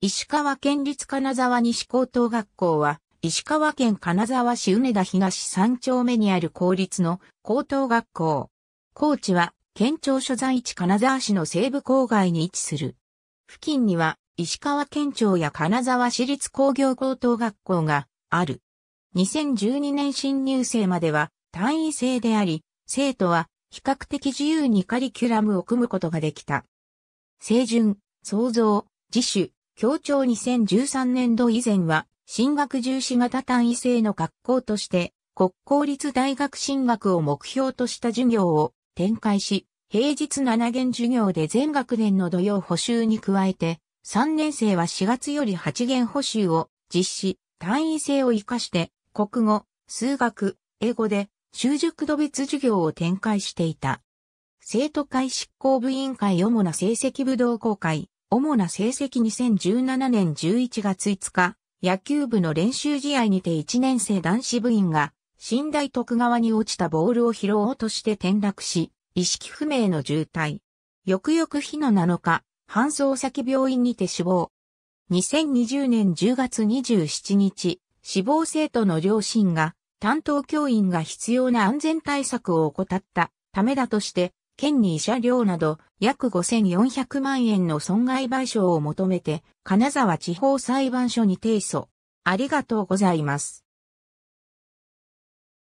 石川県立金沢西高等学校は、石川県金沢市梅田東3丁目にある公立の高等学校。高知は、県庁所在地金沢市の西部郊外に位置する。付近には、石川県庁や金沢市立工業高等学校がある。2012年新入生までは単位制であり、生徒は比較的自由にカリキュラムを組むことができた。清純、創造、自主、協調2013年度以前は、進学重視型単位制の学校として、国公立大学進学を目標とした授業を展開し、平日7限授業で全学年の土曜補習に加えて、3年生は4月より8限補習を実施、単位制を活かして、国語、数学、英語で、習熟度別授業を展開していた。生徒会執行部委員会主な成績武道公会、主な成績2017年11月5日、野球部の練習試合にて1年生男子部員が、寝台徳川に落ちたボールを拾おうとして転落し、意識不明の重体。翌々日の7日、搬送先病院にて死亡。2020年10月27日、死亡生徒の両親が、担当教員が必要な安全対策を怠ったためだとして、県に慰謝料など約5400万円の損害賠償を求めて、金沢地方裁判所に提訴。ありがとうございます。